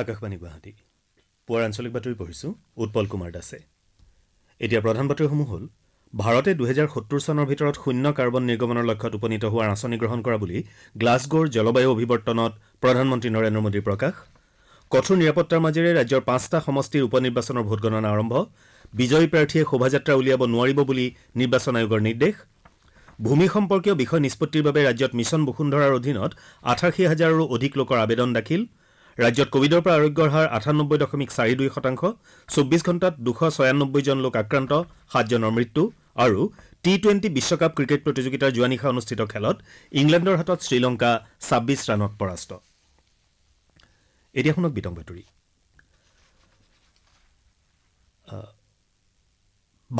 আকাশবাণী গুৱাহাটী পুৱাৰ আঞ্চলিক বাতৰি পঢ়িছোঁ উৎপল কুমাৰ দাসে এতিয়া প্ৰধান বাতৰিসমূহ হ'ল ভাৰতে দুহেজাৰ সত্তৰ চনৰ ভিতৰত শূন্য কাৰ্বন নিৰ্গমনৰ লক্ষ্যত উপনীত হোৱাৰ আঁচনি গ্ৰহণ কৰা বুলি গ্লাছগোৰ জলবায়ু অভিৱৰ্তনত প্ৰধানমন্ত্ৰী নৰেন্দ্ৰ মোদীৰ প্ৰকাশ কঠোৰ নিৰাপত্তাৰ মাজেৰে ৰাজ্যৰ পাঁচটা সমষ্টিৰ উপ নিৰ্বাচনৰ ভোটগণনা আৰম্ভ বিজয়ী প্ৰাৰ্থীয়ে শোভাযাত্ৰা উলিয়াব নোৱাৰিব বুলি নিৰ্বাচন আয়োগৰ নিৰ্দেশ ভূমি সম্পৰ্কীয় বিষয় নিষ্পত্তিৰ বাবে ৰাজ্যত মিছন বসুন্ধৰাৰ অধীনত আঠাশী হাজাৰৰো অধিক লোকৰ আবেদন দাখিল ৰাজ্যত কোভিডৰ পৰা আৰোগ্যৰ হাৰ আঠানব্বৈ দশমিক চাৰি দুই শতাংশ চৌব্বিছ ঘণ্টাত দুশ জন লোক আক্ৰান্ত সাতজনৰ মৃত্যু আৰু টি টুৱেণ্টি বিশ্বকাপ ক্ৰিকেট প্ৰতিযোগিতাৰ যোৱা নিশা অনুষ্ঠিত খেলত ইংলেণ্ডৰ হাতত শ্ৰীলংকা ছাব্বিছ ৰাণত পৰাস্ত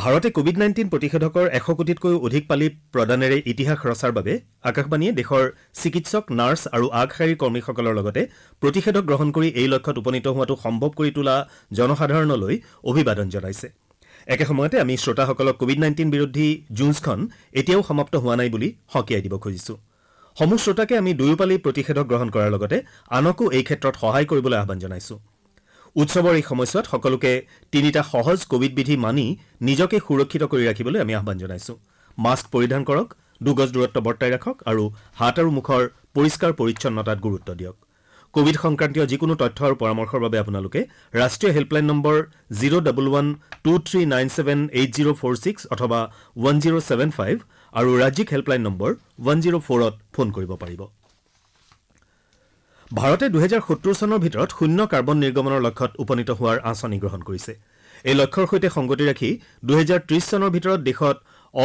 ভাৰতে কোভিড নাইণ্টিন প্ৰতিষেধকৰ এশ কোটিতকৈও অধিক পালি প্ৰদানেৰে ইতিহাস ৰচাৰ বাবে আকাশবাণীয়ে দেশৰ চিকিৎসক নাৰ্ছ আৰু আগশাৰীৰ কৰ্মীসকলৰ লগতে প্ৰতিষেধক গ্ৰহণ কৰি এই লক্ষ্যত উপনীত হোৱাটো সম্ভৱ কৰি তোলা জনসাধাৰণলৈ অভিবাদন জনাইছে একে সময়তে আমি শ্ৰোতাসকলক কোভিড নাইণ্টিন বিৰোধী যুঁজখন এতিয়াও সমাপ্ত হোৱা নাই বুলি সকীয়াই দিব খুজিছো সমূহ শ্ৰোতাকে আমি দুয়ো পালি প্ৰতিষেধক গ্ৰহণ কৰাৰ লগতে আনকো এই ক্ষেত্ৰত সহায় কৰিবলৈ আহান জনাইছোঁ উৎসৱৰ এই সময়ছোৱাত সকলোকে তিনিটা সহজ কোভিড বিধি মানি নিজকে সুৰক্ষিত কৰি ৰাখিবলৈ আমি আহ্বান জনাইছো মাস্ক পৰিধান কৰক দুগজ দূৰত্ব বৰ্তাই ৰাখক আৰু হাত আৰু মুখৰ পৰিষ্কাৰ পৰিচ্ছন্নতাত গুৰুত্ব দিয়ক কোভিড সংক্ৰান্তীয় যিকোনো তথ্য আৰু পৰামৰ্শৰ বাবে আপোনালোকে ৰাষ্ট্ৰীয় helpline number zero' double one two three nine seven eight zero' four six অথবা ওৱান জিৰ' ছেভেন ফাইভ আৰু ৰাজ্যিক হেল্পলাইন নম্বৰ ওৱান জিৰ' ফ'ৰত ফোন কৰিব পাৰিব ভাৰতে দুহেজাৰ সত্তৰ চনৰ ভিতৰত শূন্য কাৰ্বন নিৰ্গমনৰ লক্ষ্যত উপনীত হোৱাৰ আঁচনি গ্ৰহণ কৰিছে এই লক্ষ্যৰ সৈতে সংগতি ৰাখি দুহেজাৰ ত্ৰিশ চনৰ ভিতৰত দেশত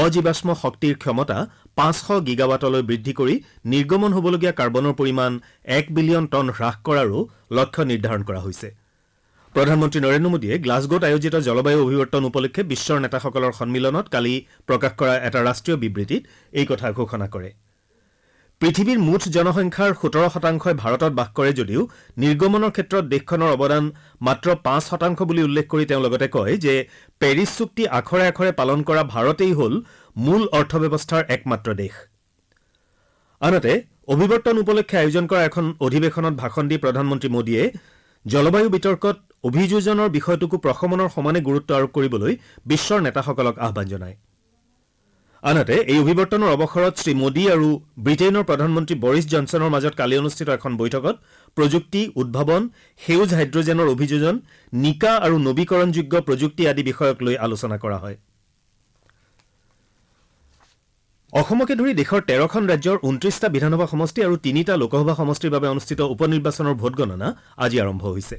অজীৱাশ্ম শক্তিৰ ক্ষমতা পাঁচশ গিগাৱাটলৈ বৃদ্ধি কৰি নিৰ্গমন হ'বলগীয়া কাৰ্বনৰ পৰিমাণ এক বিলিয়ন টন হ্ৰাস কৰাৰো লক্ষ্য নিৰ্ধাৰণ কৰা হৈছে প্ৰধানমন্ত্ৰী নৰেন্দ্ৰ মোদীয়ে গ্লাছগোত আয়োজিত জলবায়ু অভিৱৰ্তন উপলক্ষে বিশ্বৰ নেতাসকলৰ সন্মিলনত কালি প্ৰকাশ কৰা এটা ৰাষ্ট্ৰীয় বিবৃতিত এই কথা ঘোষণা কৰিছে পৃথিৱীৰ মুঠ জনসংখ্যাৰ সোতৰ শতাংশই ভাৰতত বাস কৰে যদিও নিৰ্গমনৰ ক্ষেত্ৰত দেশখনৰ অৱদান মাত্ৰ পাঁচ শতাংশ বুলি উল্লেখ কৰি তেওঁ লগতে কয় যে পেৰিছ চুক্তি আখৰে আখৰে পালন কৰা ভাৰতেই হ'ল মূল অৰ্থব্যৱস্থাৰ একমাত্ৰ দেশ আনহাতে অভিৱৰ্তন উপলক্ষে আয়োজন কৰা এখন অধিৱেশনত ভাষণ দি প্ৰধানমন্ত্ৰী মোদীয়ে জলবায়ু বিতৰ্কত অভিযোজনৰ বিষয়টোকো প্ৰশমনৰ সমানে গুৰুত্ব আৰোপ কৰিবলৈ বিশ্বৰ নেতাসকলক আহান জনায় আনহাতে এই অভিৱৰ্তনৰ অৱসৰত শ্ৰীমোদী আৰু ৱিটেইনৰ প্ৰধানমন্ত্ৰী বৰিছ জনছনৰ মাজত কালি অনুষ্ঠিত এখন বৈঠকত প্ৰযুক্তি উদ্ভাৱন সেউজ হাইড্ৰজেনৰ অভিযোজন নিকা আৰু নবীকৰণযোগ্য প্ৰযুক্তি আদি বিষয়ক লৈ আলোচনা কৰা হয় অসমকে ধৰি দেশৰ তেৰখন ৰাজ্যৰ ঊনত্ৰিশটা বিধানসভা সমষ্টি আৰু তিনিটা লোকসভা সমষ্টিৰ বাবে অনুষ্ঠিত উপ নিৰ্বাচনৰ ভোটগণনা আজি আৰম্ভ হৈছে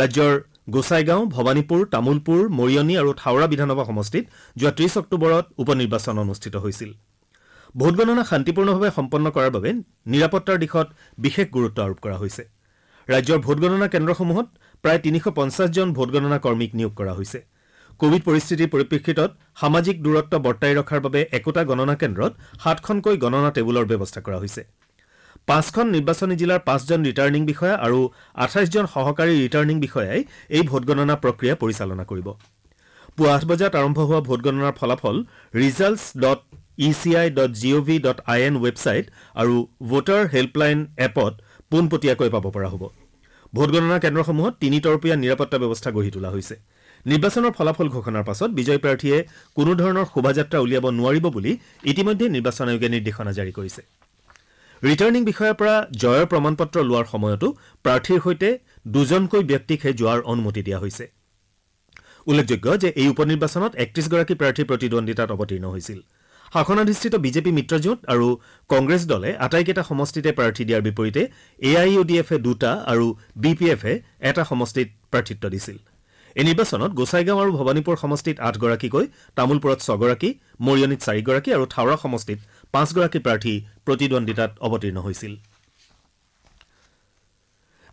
ৰাজ্যৰ গোচাইগাঁও ভৱানীপুৰ তামোলপুৰ মৰিয়নী আৰু থাওৰা বিধানসভা সমষ্টিত যোৱা ত্ৰিছ অক্টোবৰত উপ নিৰ্বাচন অনুষ্ঠিত হৈছিল ভোটগণনা শান্তিপূৰ্ণভাৱে সম্পন্ন কৰাৰ বাবে নিৰাপত্তাৰ দিশত বিশেষ গুৰুত্ব আৰোপ কৰা হৈছে ৰাজ্যৰ ভোটগণনা কেন্দ্ৰসমূহত প্ৰায় তিনিশ পঞ্চাছজন ভোটগণনা কৰ্মীক নিয়োগ কৰা হৈছে কোভিড পৰিস্থিতিৰ পৰিপ্ৰেক্ষিতত সামাজিক দূৰত্ব বৰ্তাই ৰখাৰ বাবে একোটা গণনা কেন্দ্ৰত সাতখনকৈ গণনা টেবুলৰ ব্যৱস্থা কৰা হৈছে পাঁচখন নিৰ্বাচনী জিলাৰ পাঁচজন ৰিটাৰ্ণিং বিষয়া আৰু আঠাইছজন সহকাৰী ৰিটাৰ্ণিং বিষয়াই এই ভোটগণনা প্ৰক্ৰিয়া পৰিচালনা কৰিব পুৱা আঠ বজাত আৰম্ভ হোৱা ভোটগণনাৰ ফলাফল results dot E C I dot G O' V dot I N website আৰু ভোটাৰ হেল্পলাইন এপত পোনপটীয়াকৈ পাব পৰা হ'ব ভোটগণনা কেন্দ্ৰসমূহত তিনিতৰপীয়া নিৰাপত্তা ব্যৱস্থা গঢ়ি তোলা হৈছে নিৰ্বাচনৰ ফলাফল ঘোষণাৰ পাছত বিজয় প্ৰাৰ্থীয়ে কোনোধৰণৰ শোভাযাত্ৰা উলিয়াব নোৱাৰিব বুলি ইতিমধ্যে নিৰ্বাচন আয়োগে নিৰ্দেশনা জাৰি কৰিছে ৰিটাৰ্ণিং বিষয়াৰ পৰা জয়ৰ প্ৰমাণ পত্ৰ লোৱাৰ সময়তো প্ৰাৰ্থীৰ সৈতে দুজনকৈ ব্যক্তিকহে যোৱাৰ অনুমতি দিয়া হৈছে উল্লেখযোগ্য যে এই উপ নিৰ্বাচনত একত্ৰিশগৰাকী প্ৰাৰ্থী প্ৰতিদ্বন্দ্বিতাত অৱতীৰ্ণ হৈছিল শাসনাধিষ্ঠিত বিজেপি মিত্ৰজোঁট আৰু কংগ্ৰেছ দলে আটাইকেইটা সমষ্টিতে প্ৰাৰ্থী দিয়াৰ বিপৰীতে এ আই ইউ ডি এফে দুটা আৰু বি পি এফে এটা সমষ্টিত প্ৰাৰ্থিত্ব দিছিল এই নিৰ্বাচনত গোচাইগাঁও আৰু ভৱানীপুৰ সমষ্টিত আঠগৰাকীকৈ তামোলপুৰত ছগৰাকী মৰিয়নিত চাৰিগৰাকী আৰু থাওৰা সমষ্টিত পাঁচগৰাকী প্ৰাৰ্থী প্ৰতিদ্বন্দ্বিতাত অৱতীৰ্ণ হৈছিল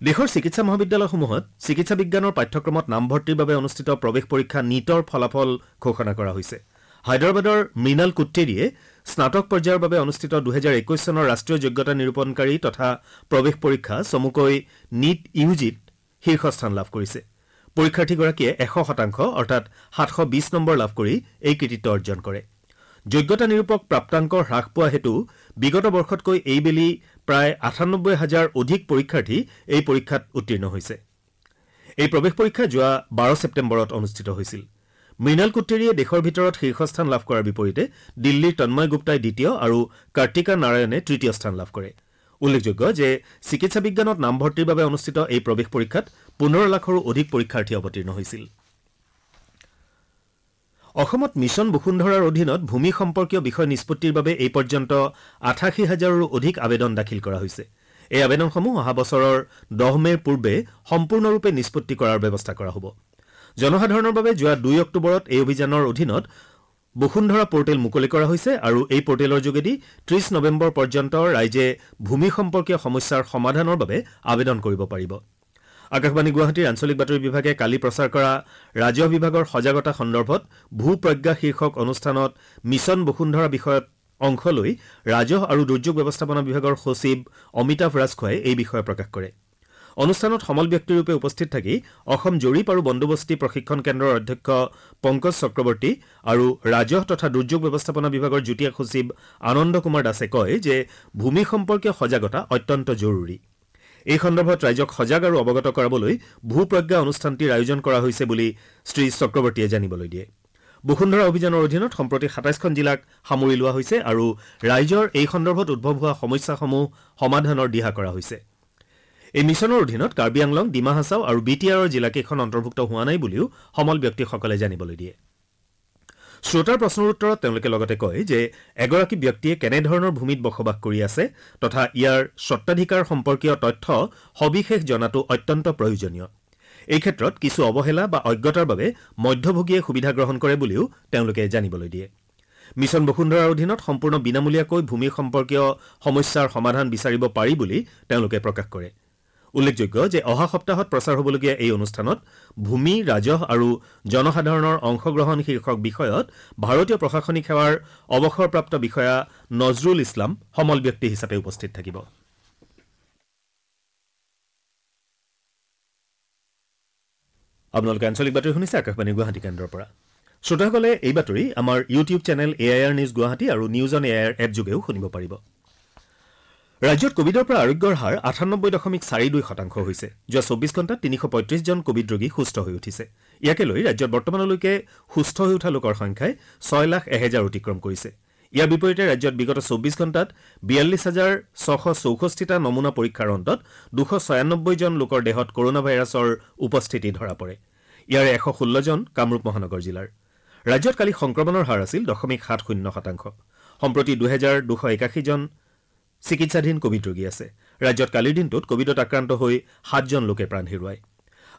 দেশৰ চিকিৎসা মহাবিদ্যালয়সমূহত চিকিৎসা বিজ্ঞানৰ পাঠ্যক্ৰমত নামভৰ্তিৰ বাবে অনুষ্ঠিত প্ৰৱেশ পৰীক্ষা নীটৰ ফলাফল ঘোষণা কৰা হৈছে হায়দৰাবাদৰ মৃণাল কুট্টেৰীয়ে স্নাতক পৰ্যায়ৰ বাবে অনুষ্ঠিত দুহেজাৰ একৈছ চনৰ ৰাষ্ট্ৰীয় যোগ্যতা নিৰূপণকাৰী তথা প্ৰৱেশ পৰীক্ষা চমুকৈ নীট ইউ জিত শীৰ্ষস্থান লাভ কৰিছে পৰীক্ষাৰ্থীগৰাকীয়ে এশ শতাংশ অৰ্থাৎ সাতশ বিশ নম্বৰ লাভ কৰি এই কৃতিত্ব অৰ্জন কৰে যোগ্যতা নিৰূপক প্ৰাপ্তাংক হ্ৰাস পোৱা হেতু বিগত বৰ্ষতকৈ এইবেলি প্ৰায় আঠানব্বৈ হাজাৰ অধিক পৰীক্ষাৰ্থী এই পৰীক্ষাত উত্তীৰ্ণ হৈছে এই প্ৰৱেশ পৰীক্ষা যোৱা বাৰ ছেপ্তেম্বৰত অনুষ্ঠিত হৈছিল মৃণাল কুটেৰীয়ে দেশৰ ভিতৰত শীৰ্ষস্থান লাভ কৰাৰ বিপৰীতে দিল্লীৰ তন্ময় গুপ্তাই দ্বিতীয় আৰু কাৰ্তিকা নাৰায়ণে তৃতীয় স্থান লাভ কৰে উল্লেখযোগ্য যে চিকিৎসা বিজ্ঞানত নামভৰ্তিৰ বাবে অনুষ্ঠিত এই প্ৰৱেশ পৰীক্ষাত পোন্ধৰ লাখৰো অধিক পৰীক্ষাৰ্থী অৱতীৰ্ণ হৈছিল অসমত মিছন বসুন্ধৰাৰ অধীনত ভূমি সম্পৰ্কীয় বিষয় নিষ্পত্তিৰ বাবে এই পৰ্যন্ত আঠাশী হাজাৰৰো অধিক আবেদন দাখিল কৰা হৈছে এই আবেদনসমূহ অহা বছৰৰ দহ মেৰ পূৰ্বে সম্পূৰ্ণৰূপে নিষ্পত্তি কৰাৰ ব্যৱস্থা কৰা হ'ব জনসাধাৰণৰ বাবে যোৱা দুই অক্টোবৰত এই অভিযানৰ অধীনত বসুন্ধৰা পৰ্টেল মুকলি কৰা হৈছে আৰু এই পৰ্টেলৰ যোগেদি ত্ৰিছ নৱেম্বৰ পৰ্যন্ত ৰাইজে ভূমি সম্পৰ্কীয় সমস্যাৰ সমাধানৰ বাবে আবেদন কৰিব পাৰিব আকাশবাণী গুৱাহাটীৰ আঞ্চলিক বাতৰি বিভাগে কালি প্ৰচাৰ কৰা ৰাজহ বিভাগৰ সজাগতা সন্দৰ্ভত ভূ প্ৰজ্ঞা শীৰ্ষক অনুষ্ঠানত মিছন বসুন্ধৰা বিষয়ত অংশ লৈ ৰাজহ আৰু দুৰ্যোগ ব্যৱস্থাপনা বিভাগৰ সচিব অমিতাভ ৰাজখোৱাই এই বিষয়ে প্ৰকাশ কৰে অনুষ্ঠানত সমল ব্যক্তিৰূপে উপস্থিত থাকি অসম জৰীপ আৰু বন্দোবস্তি প্ৰশিক্ষণ কেন্দ্ৰৰ অধ্যক্ষ পংকজ চক্ৰৱৰ্তী আৰু ৰাজহ তথা দুৰ্যোগ ব্যৱস্থাপনা বিভাগৰ যুটীয়া সচিব আনন্দ কুমাৰ দাসে কয় যে ভূমি সম্পৰ্কীয় সজাগতা অত্যন্ত জৰুৰী এই সন্দৰ্ভত ৰাইজক সজাগ আৰু অৱগত কৰাবলৈ ভূ প্ৰজ্ঞা অনুষ্ঠানটিৰ আয়োজন কৰা হৈছে বুলি শ্ৰীচক্ৰৱৰ্তীয়ে জানিবলৈ দিয়ে বসুন্ধৰা অভিযানৰ অধীনত সম্প্ৰতি সাতাইছখন জিলাক সামৰি লোৱা হৈছে আৰু ৰাইজৰ এই সন্দৰ্ভত উদ্ভৱ হোৱা সমস্যাসমূহ সমাধানৰ দিহা কৰা হৈছে এই মিছনৰ অধীনত কাৰ্বি আংলং ডিমা হাছাও আৰু বি টি আৰৰ জিলাকেইখন অন্তৰ্ভুক্ত হোৱা নাই বুলিও সমল ব্যক্তিসকলে জানিবলৈ দিয়ে শ্ৰোতাৰ প্ৰশ্নৰ উত্তৰত তেওঁলোকে লগতে কয় যে এগৰাকী ব্যক্তিয়ে কেনেধৰণৰ ভূমিত বসবাস কৰি আছে তথা ইয়াৰ স্বত্বাধিকাৰ সম্পৰ্কীয় তথ্য সবিশেষ জনাটো অত্যন্ত প্ৰয়োজনীয় এই ক্ষেত্ৰত কিছু অৱহেলা বা অজ্ঞতাৰ বাবে মধ্যভোগীয়ে সুবিধা গ্ৰহণ কৰে বুলিও তেওঁলোকে জানিবলৈ দিয়ে মিছন বসুন্ধৰাৰ অধীনত সম্পূৰ্ণ বিনামূলীয়াকৈ ভূমি সম্পৰ্কীয় সমস্যাৰ সমাধান বিচাৰিব পাৰি বুলি তেওঁলোকে প্ৰকাশ কৰিছে উল্লেখযোগ্য যে অহা সপ্তাহত প্ৰচাৰ হ'বলগীয়া এই অনুষ্ঠানত ভূমি ৰাজহ আৰু জনসাধাৰণৰ অংশগ্ৰহণ শীৰ্ষক বিষয়ত ভাৰতীয় প্ৰশাসনিক সেৱাৰ অৱসৰপ্ৰাপ্ত বিষয়া নজৰুল ইছলাম সমল ব্যক্তি হিচাপে উপস্থিত থাকিব আপোনালোকে আঞ্চলিক বাতৰি শুনিছে আকাশবাণী গুৱাহাটী কেন্দ্ৰৰ পৰা শ্ৰোতাসকলে এই বাতৰি আমাৰ YouTube channel A I R news Guwahati আৰু নিউজ অন এ আই আৰ এপযোগেও শুনিব পাৰিব ৰাজ্যত কোভিডৰ পৰা আৰোগ্যৰ হাৰ আঠানব্বৈ দশমিক চাৰি দুই শতাংশ হৈছে যোৱা চৌবিছ ঘণ্টাত তিনিশ পঁয়ত্ৰিশজন কোভিড ৰোগী সুস্থ হৈ উঠিছে ইয়াকে লৈ ৰাজ্যত বৰ্তমানলৈকে সুস্থ হৈ উঠা লোকৰ সংখ্যাই ছয় লাখ এহেজাৰ অতিক্ৰম কৰিছে ইয়াৰ বিপৰীতে ৰাজ্যত বিগত চৌবিছ ঘণ্টাত বিয়াল্লিছ হাজাৰ ছশ চৌষষ্ঠিটা নমুনা পৰীক্ষাৰ অন্তত দুশ ছয়ান্নব্বৈজন লোকৰ দেহত কৰোণা ভাইৰাছৰ উপস্থিতি ধৰা পৰে ইয়াৰে এশ ষোল্লজন কামৰূপ মহানগৰ জিলাৰ ৰাজ্যত কালি সংক্ৰমণৰ হাৰ আছিল দশমিক সাত শূন্য শতাংশ সম্প্ৰতি দুহেজাৰ দুশ একাশীজন চিকিৎসাধীন কোভিড ৰোগী আছে ৰাজ্যত কালিৰ দিনটোত কোভিডত আক্ৰান্ত হৈ সাতজন লোকে প্ৰাণ হেৰুৱায়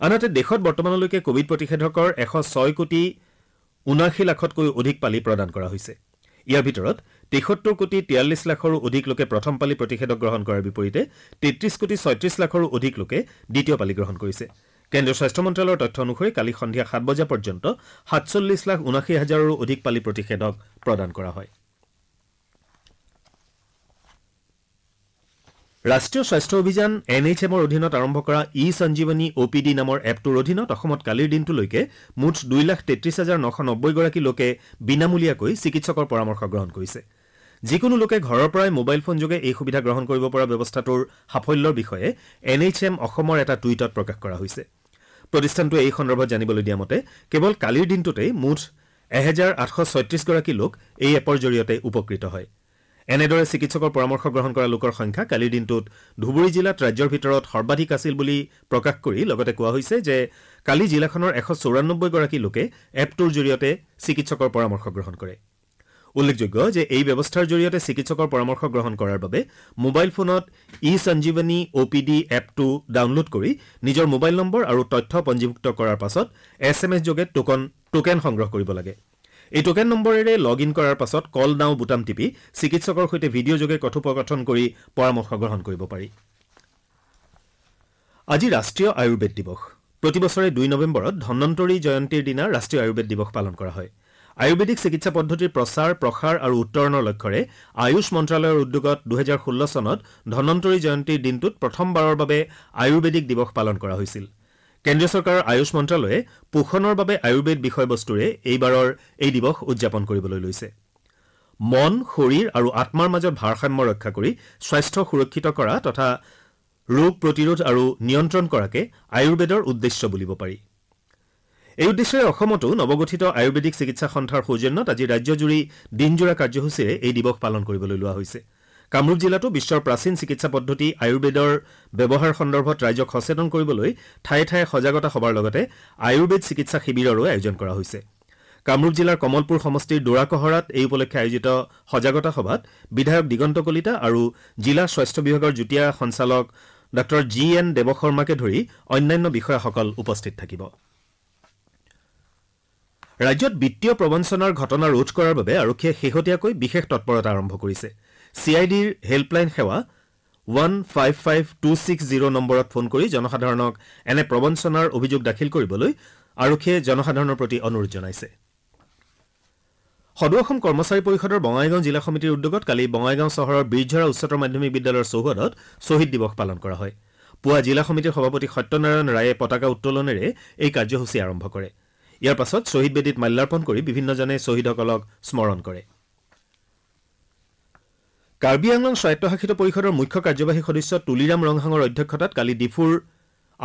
আনহাতে দেশত বৰ্তমানলৈকে কোভিড প্ৰতিষেধকৰ এশ ছয় কোটি ঊনাশী লাখতকৈ অধিক পালি প্ৰদান কৰা হৈছে ইয়াৰ ভিতৰত তেসত্তৰ কোটি তিয়াল্লিছ লাখৰো অধিক লোকে প্ৰথম পালি প্ৰতিষেধক গ্ৰহণ কৰাৰ বিপৰীতে তেত্ৰিছ কোটি ছয়ত্ৰিছ লাখৰো অধিক লোকে দ্বিতীয় পালি গ্ৰহণ কৰিছে কেন্দ্ৰীয় স্বাস্থ্য মন্ত্যালয়ৰ তথ্য অনুসৰি কালি সন্ধিয়া সাত বজা পৰ্যন্ত সাতচল্লিছ লাখ ঊনাশী হাজাৰৰো অধিক পালি প্ৰতিষেধক প্ৰদান কৰা হয় ৰাষ্ট্ৰীয় স্বাস্থ্য অভিযান এন এইচ এমৰ অধীনত আৰম্ভ কৰা ই সঞ্জীৱনী অ' পি ডি নামৰ এপটোৰ অধীনত অসমত কালিৰ দিনটোলৈকে মুঠ দুই লাখ তেত্ৰিছ হাজাৰ নশ নব্বৈগৰাকী লোকে বিনামূলীয়াকৈ চিকিৎসকৰ পৰামৰ্শ গ্ৰহণ কৰিছে যিকোনো লোকে ঘৰৰ পৰাই মোবাইল ফোনযোগে এই সুবিধা গ্ৰহণ কৰিব পৰা ব্যৱস্থাটোৰ সাফল্যৰ বিষয়ে এন এইচ এম অসমৰ এটা টুইটত প্ৰকাশ কৰা হৈছে প্ৰতিষ্ঠানটোৱে এই সন্দৰ্ভত জানিবলৈ দিয়া মতে কেৱল কালিৰ দিনটোতেই মুঠ এহেজাৰ আঠশ ছয়ত্ৰিছগৰাকী লোক এই এপৰ জৰিয়তে উপকৃত হয় এনেদৰে চিকিৎসকৰ পৰামৰ্শ গ্ৰহণ কৰা লোকৰ সংখ্যা কালিৰ দিনটোত ধুবুৰী জিলাত ৰাজ্যৰ ভিতৰত সৰ্বাধিক আছিল বুলি প্ৰকাশ কৰি লগতে কোৱা হৈছে যে কালি জিলাখনৰ এশ চৌৰানব্বৈগৰাকী লোকে এপটোৰ জৰিয়তে চিকিৎসকৰ পৰামৰ্শ গ্ৰহণ কৰে উল্লেখযোগ্য যে এই ব্যৱস্থাৰ জৰিয়তে চিকিৎসকৰ পৰামৰ্শ গ্ৰহণ কৰাৰ বাবে মোবাইল ফোনত eSanjeevani O' P D এপটো ডাউনলোড কৰি নিজৰ মোবাইল নম্বৰ আৰু তথ্য পঞ্জীভুক্ত কৰাৰ পাছত এছ এম এছ যোগে টোকন টোকেন সংগ্ৰহ কৰিব লাগে এই টোকেন নম্বৰেৰে লগ ইন কৰাৰ পাছত কল নাও বুটাম টিপি চিকিৎসকৰ সৈতে ভিডিঅ'যোগে কথোপকথন কৰি পৰামৰ্শ গ্ৰহণ কৰিব পাৰি আজি ৰাষ্ট্ৰীয় আয়ুৰ্বেদ দিৱস প্ৰতি বছৰে দুই নৱেম্বৰত ধনন্তৰী জয়ন্তীৰ দিনা ৰাষ্ট্ৰীয় আয়ুৰ্বেদ দিৱস পালন কৰা হয় আয়ুৰ্বেদিক চিকিৎসা পদ্ধতিৰ প্ৰচাৰ প্ৰসাৰ আৰু উত্তৰণৰ লক্ষ্যৰে আয়ুষ মন্ত্ৰালয়ৰ উদ্যোগত দুহেজাৰ ষোল্ল চনত ধনন্তৰী জয়ন্তীৰ দিনটোত প্ৰথমবাৰৰ বাবে আয়ুৰ্বেদিক দিৱস পালন কৰা হৈছিল কেন্দ্ৰীয় চৰকাৰৰ আয়ুষ মন্ত্ৰালয়ে পোষণৰ বাবে আয়ুৰ্বেদ বিষয়বস্তুৰে এইবাৰৰ এই দিৱস উদযাপন কৰিবলৈ লৈছে মন শৰীৰ আৰু আত্মাৰ মাজত ভাৰসাম্য ৰক্ষা কৰি স্বাস্থ্য সুৰক্ষিত কৰা তথা ৰোগ প্ৰতিৰোধ আৰু নিয়ন্ত্ৰণ কৰাকে আয়ুৰ্বেদৰ উদ্দেশ্য বুলিব পাৰি এই উদ্দেশ্যে অসমতো নৱগঠিত আয়ুৰ্বেদিক চিকিৎসা সন্থাৰ সৌজন্যত আজি ৰাজ্যজুৰি দিনজোৰা কাৰ্যসূচীৰে এই দিৱস পালন কৰিবলৈ লোৱা হৈছে কামৰূপ জিলাতো বিশ্বৰ প্ৰাচীন চিকিৎসা পদ্ধতি আয়ুৰ্বেদৰ ব্যৱহাৰ সন্দৰ্ভত ৰাইজক সচেতন কৰিবলৈ ঠায়ে ঠায়ে সজাগতা সভাৰ লগতে আয়ুৰ্বেদ চিকিৎসা শিবিৰৰো আয়োজন কৰা হৈছে কামৰূপ জিলাৰ কমলপুৰ সমষ্টিৰ দোৰাকহৰাত এই উপলক্ষে আয়োজিত সজাগতা সভাত বিধায়ক দিগন্ত কলিতা আৰু জিলা স্বাস্থ্য বিভাগৰ যুটীয়া সঞ্চালক ডাঃ জি এন দেৱশৰ্মাকে ধৰি অন্যান্য বিষয়াসকল উপস্থিত থাকিব ৰাজ্যত বিত্তীয় প্ৰবঞ্চনাৰ ঘটনা ৰোধ কৰাৰ বাবে আৰক্ষীয়ে শেহতীয়াকৈ বিশেষ তৎপৰতা আৰম্ভ কৰিছে চি আই ডিৰ হেল্পলাইন সেৱা one five five two six zero' নম্বৰত ফোন কৰি জনসাধাৰণক এনে প্ৰবঞ্চনাৰ অভিযোগ দাখিল কৰিবলৈ আৰক্ষীয়ে জনসাধাৰণৰ প্ৰতি অনুৰোধ জনাইছে সদৌ অসম কৰ্মচাৰী পৰিষদৰ বঙাইগাঁও জিলা সমিতিৰ উদ্যোগত কালি বঙাইগাঁও চহৰৰ বীৰঝৰা উচ্চতৰ মাধ্যমিক বিদ্যালয়ৰ চৌহদত শ্বহীদ দিৱস পালন কৰা হয় পুৱা জিলা সমিতিৰ সভাপতি সত্যনাৰায়ণ ৰায়ে পতাকা উত্তোলনেৰে এই কাৰ্যসূচী আৰম্ভ কৰে ইয়াৰ পাছত শ্বহীদ বেদীত মাল্যাৰ্পণ কৰি বিভিন্নজনে শ্বহীদসকলক স্মৰণ কৰিছে কাৰ্বি আংলং স্বায়ত্তশাসিত পৰিষদৰ মুখ্য কাৰ্যবাহী সদস্য তুলিৰাম ৰংহাঙৰ অধ্যক্ষতাত কালি ডিফুৰ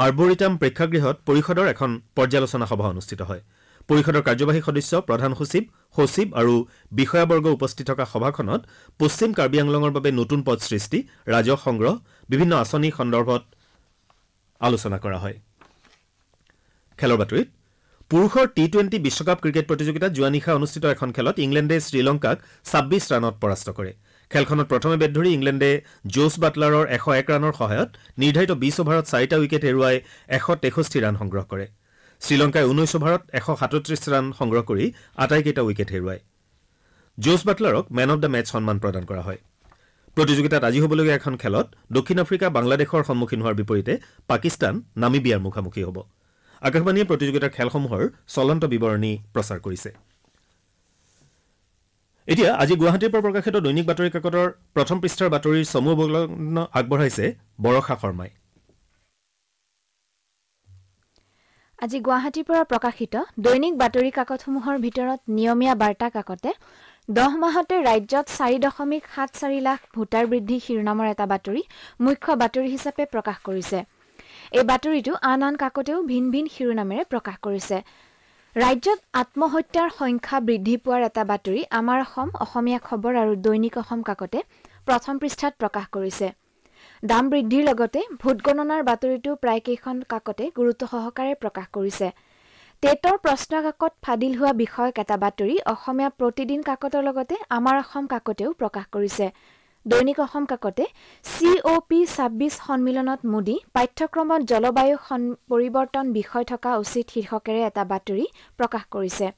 আৰ্বৰিটাম প্ৰেক্ষাগৃহত পৰিষদৰ এখন পৰ্যালোচনা সভা অনুষ্ঠিত হয় পৰিষদৰ কাৰ্যবাহী সদস্য প্ৰধান সচিব সচিব আৰু বিষয়াবৰ্গ উপস্থিত থকা সভাখনত পশ্চিম কাৰ্বি আংলঙৰ বাবে নতুন পদ সৃষ্টি ৰাজহ সংগ্ৰহ বিভিন্ন আঁচনি সন্দৰ্ভত আলোচনা কৰা হয় খেলৰ বাতৰিত পুৰুষৰ টি টুৱেণ্টি বিশ্বকাপ ক্ৰিকেট প্ৰতিযোগিতাত যোৱা নিশা অনুষ্ঠিত এখন খেলত ইংলেণ্ডে শ্ৰীলংকাক ছাব্বিছ ৰাণত পৰাস্ত কৰিছে খেলখনত প্ৰথমে বেট ধৰি ইংলেণ্ডে জোছ বাটলাৰৰ এশ এক ৰাণৰ সহায়ত নিৰ্ধাৰিত বিছ অভাৰত চাৰিটা উইকেট হেৰুৱাই এশ তেষষ্ঠি ৰাণ সংগ্ৰহ কৰে শ্ৰীলংকাই ঊনৈছ অভাৰত এশ সাতত্ৰিছ ৰাণ সংগ্ৰহ কৰি আটাইকেইটা উইকেট হেৰুৱায় জোছ বাটলাৰক মেন অব দ্য মেচ সন্মান প্ৰদান কৰা হয় প্ৰতিযোগিতাত আজি হ'বলগীয়া এখন খেলত দক্ষিণ আফ্ৰিকা বাংলাদেশৰ সন্মুখীন হোৱাৰ বিপৰীতে পাকিস্তান নামিবিয়াৰ মুখামুখি হ'ব আকাশবাণীয়ে প্ৰতিযোগিতাৰ খেলসমূহৰ চলন্ত বিৱৰণী প্ৰচাৰ কৰিছে এতিয়া আজি গুৱাহাটীৰ পৰা প্ৰকাশিত দৈনিক বাতৰি কাকতৰ প্ৰথম পৃষ্ঠাৰ বাতৰিৰ চমু অৱলগ্ন আগবঢ়াইছে বৰষা শৰ্মাই আজি গুৱাহাটীৰ পৰা প্ৰকাশিত দৈনিক বাতৰি কাকতসমূহৰ ভিতৰত নিয়মীয়া বাৰ্তা কাকতে দহ মাহতে ৰাজ্যত চাৰি দশমিক সাত চাৰি লাখ ভোটাৰ বৃদ্ধি শিৰোনামৰ এটা বাতৰি মুখ্য বাতৰি হিচাপে প্ৰকাশ কৰিছে এই বাতৰিটো আন আন কাকতেও ভিন ভিন শিৰোনামেৰে প্ৰকাশ কৰিছে ৰাজ্যত আত্মহত্যাৰ সংখ্যা বৃদ্ধি পোৱাৰ এটা বাতৰি আমাৰ অসম অসমীয়া খবৰ আৰু দৈনিক অসম কাকতে প্ৰথম পৃষ্ঠাত প্ৰকাশ কৰিছে দাম বৃদ্ধিৰ লগতে ভোটগণনাৰ বাতৰিটো প্ৰায়কেইখন কাকতে গুৰুত্ব সহকাৰে প্ৰকাশ কৰিছে টেটৰ কাকত ফাদিল হোৱা বিষয়ক এটা বাতৰি অসমীয়া প্ৰতিদিন কাকতৰ লগতে আমাৰ অসম কাকতেও প্ৰকাশ কৰিছে দৈনিক অসম কাকতে চি অ' পি ছাব্বিছ সন্মিলনত মোদী পাঠ্যক্ৰমত জলবায়ু পৰিৱৰ্তন বিষয় থকা উচিত শীৰ্ষকেৰে এটা বাতৰি প্ৰকাশ কৰিছে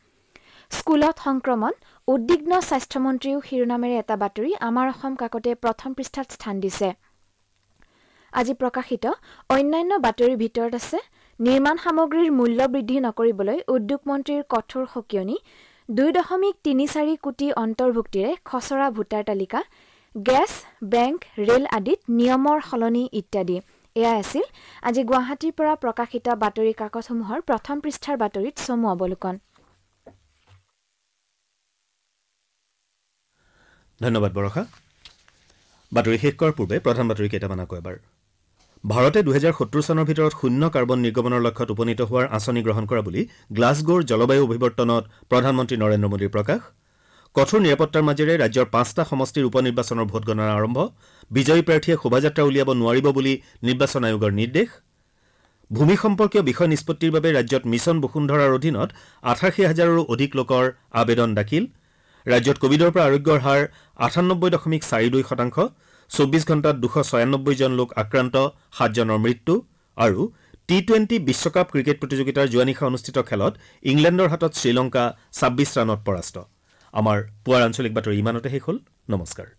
স্কুলত সংক্ৰমণ উদ্বিগ্ন স্বাস্থ্যমন্ত্ৰীও শিৰোনামেৰে এটা বাতৰি আমাৰ অসম কাকতে প্ৰথম পৃষ্ঠাত স্থান দিছে আজি প্ৰকাশিত অন্যান্য বাতৰিৰ ভিতৰত আছে নিৰ্মাণ সামগ্ৰীৰ মূল্য বৃদ্ধি নকৰিবলৈ উদ্যোগ মন্ত্ৰীৰ কঠোৰ সকিয়নি দুই দশমিক তিনি চাৰি কোটি অন্তৰ্ভুক্তিৰে খচৰা ভোটাৰ তালিকা গেছ বেংক ৰেল আদিত নিয়মৰ সলনি ইত্যাদি এয়া আছিল আজি গুৱাহাটীৰ পৰা প্ৰকাশিত বাতৰি কাকতসমূহৰ প্ৰথম পৃষ্ঠাৰ বাতৰিত চমু অৱলোকন ধন্যবাদ বৰষা বাতৰি শেষ কৰাৰ পূৰ্বে প্ৰধান বাতৰি কেইটামান আকৌ এবাৰ ভাৰতে দুহেজাৰ সত্তৰ চনৰ ভিতৰত শূন্য কাৰ্বন নিৰ্গমনৰ লক্ষ্যত উপনীত হোৱাৰ আঁচনি গ্ৰহণ কৰা বুলি গ্লাছগোৰ জলবায়ু অভিৱৰ্তনত প্ৰধানমন্ত্ৰী নৰেন্দ্ৰ মোদীৰ প্ৰকাশ কঠোৰ নিৰাপত্তাৰ মাজেৰে ৰাজ্যৰ পাঁচটা সমষ্টিৰ উপ নিৰ্বাচনৰ ভোটগণনা আৰম্ভ বিজয়ী প্ৰাৰ্থীয়ে শোভাযাত্ৰা উলিয়াব নোৱাৰিব বুলি নিৰ্বাচন আয়োগৰ নিৰ্দেশ ভূমি সম্পৰ্কীয় বিষয় নিষ্পত্তিৰ বাবে ৰাজ্যত মিছন বসুন্ধৰাৰ অধীনত আঠাশী হাজাৰৰো অধিক লোকৰ আবেদন দাখিল ৰাজ্যত কোভিডৰ পৰা আৰোগ্যৰ হাৰ আঠানব্বৈ দশমিক চাৰি দুই শতাংশ চৌব্বিছ ঘণ্টাত দুশ ছয়ানব্বৈজন লোক আক্ৰান্ত সাতজনৰ মৃত্যু আৰু টি টুৱেণ্টি বিশ্বকাপ ক্ৰিকেট প্ৰতিযোগিতাৰ যোৱা নিশা অনুষ্ঠিত খেলত ইংলেণ্ডৰ হাতত শ্ৰীলংকা ছাব্বিছ ৰাণত পৰাস্ত আমাৰ পুৱাৰ আঞ্চলিক বাতৰি ইমানতে শেষ হ'ল নমস্কাৰ